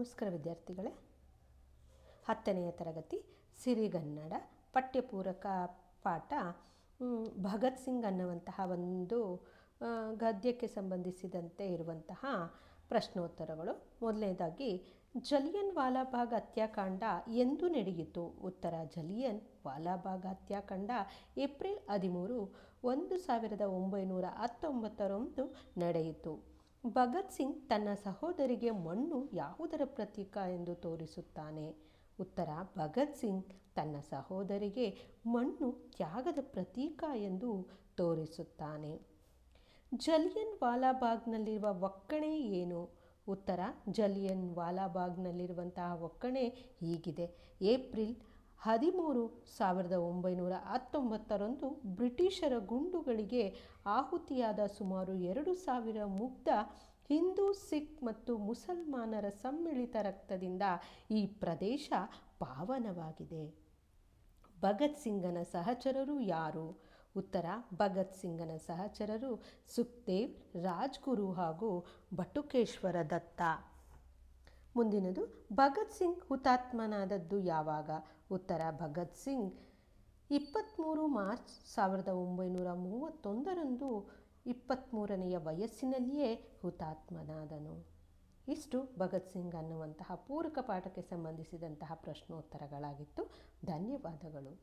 ನಮಸ್ಕಾರ ವಿದ್ಯಾರ್ಥಿಗಳೇ ಹತ್ತನೆಯ ತರಗತಿ ಸಿರಿಗನ್ನಡ ಪಠ್ಯಪೂರಕ ಪಾಠ ಭಗತ್ ಸಿಂಗ್ ಅನ್ನುವಂತಹ ಒಂದು ಗದ್ಯಕ್ಕೆ ಸಂಬಂಧಿಸಿದಂತೆ ಇರುವಂತಹ ಪ್ರಶ್ನೋತ್ತರಗಳು ಮೊದಲನೇದಾಗಿ ಜಲಿಯನ್ ವಾಲಾಬಾಗ್ ಹತ್ಯಾಕಾಂಡ ಎಂದು ನಡೆಯಿತು ಉತ್ತರ ಜಲಿಯನ್ ವಾಲಾಬಾಗ್ ಹತ್ಯಾಕಾಂಡ ಏಪ್ರಿಲ್ ಹದಿಮೂರು ಒಂದು ಸಾವಿರದ ಒಂಬೈನೂರ ಹತ್ತೊಂಬತ್ತರಂದು ನಡೆಯಿತು ಭಗತ್ ಸಿಂಗ್ ತನ್ನ ಸಹೋದರಿಗೆ ಮಣ್ಣು ಯಾವುದರ ಪ್ರತೀಕ ಎಂದು ತೋರಿಸುತ್ತಾನೆ ಉತ್ತರ ಭಗತ್ ಸಿಂಗ್ ತನ್ನ ಸಹೋದರಿಗೆ ಮಣ್ಣು ತ್ಯಾಗದ ಪ್ರತೀಕ ಎಂದು ತೋರಿಸುತ್ತಾನೆ ಜಲಿಯನ್ ವಾಲಾಬಾಗ್ನಲ್ಲಿರುವ ಒಕ್ಕಣೆ ಏನು ಉತ್ತರ ಜಲಿಯನ್ ವಾಲಾಬಾಗ್ನಲ್ಲಿರುವಂತಹ ಒಕ್ಕಣೆ ಹೀಗಿದೆ ಏಪ್ರಿಲ್ ಹದಿಮೂರು ಸಾವಿರದ ಒಂಬೈನೂರ ಹತ್ತೊಂಬತ್ತರಂದು ಬ್ರಿಟಿಷರ ಗುಂಡುಗಳಿಗೆ ಆಹುತಿಯಾದ ಸುಮಾರು ಎರಡು ಸಾವಿರ ಮುಗ್ಧ ಹಿಂದೂ ಸಿಖ್ ಮತ್ತು ಮುಸಲ್ಮಾನರ ಸಮ್ಮಿಳಿತ ರಕ್ತದಿಂದ ಈ ಪ್ರದೇಶ ಪಾವನವಾಗಿದೆ ಭಗತ್ ಸಿಂಗನ ಸಹಚರರು ಯಾರು ಉತ್ತರ ಭಗತ್ ಸಿಂಗನ ಸಹಚರರು ಸುಖದೇವ್ ರಾಜ್ಗುರು ಹಾಗೂ ಬಟುಕೇಶ್ವರ ದತ್ತ ಮುಂದಿನದು ಭಗತ್ ಸಿಂಗ್ ಹುತಾತ್ಮನಾದದ್ದು ಯಾವಾಗ ಉತ್ತರ ಭಗತ್ ಸಿಂಗ್ ಇಪ್ಪತ್ತ್ಮೂರು ಮಾರ್ಚ್ ಸಾವಿರದ ಒಂಬೈನೂರ ಮೂವತ್ತೊಂದರಂದು ಇಪ್ಪತ್ತ್ಮೂರನೆಯ ವಯಸ್ಸಿನಲ್ಲಿಯೇ ಹುತಾತ್ಮನಾದನು ಇಷ್ಟು ಭಗತ್ ಸಿಂಗ್ ಅನ್ನುವಂತಹ ಪೂರಕ ಪಾಠಕ್ಕೆ ಸಂಬಂಧಿಸಿದಂತಹ ಪ್ರಶ್ನೋತ್ತರಗಳಾಗಿತ್ತು ಧನ್ಯವಾದಗಳು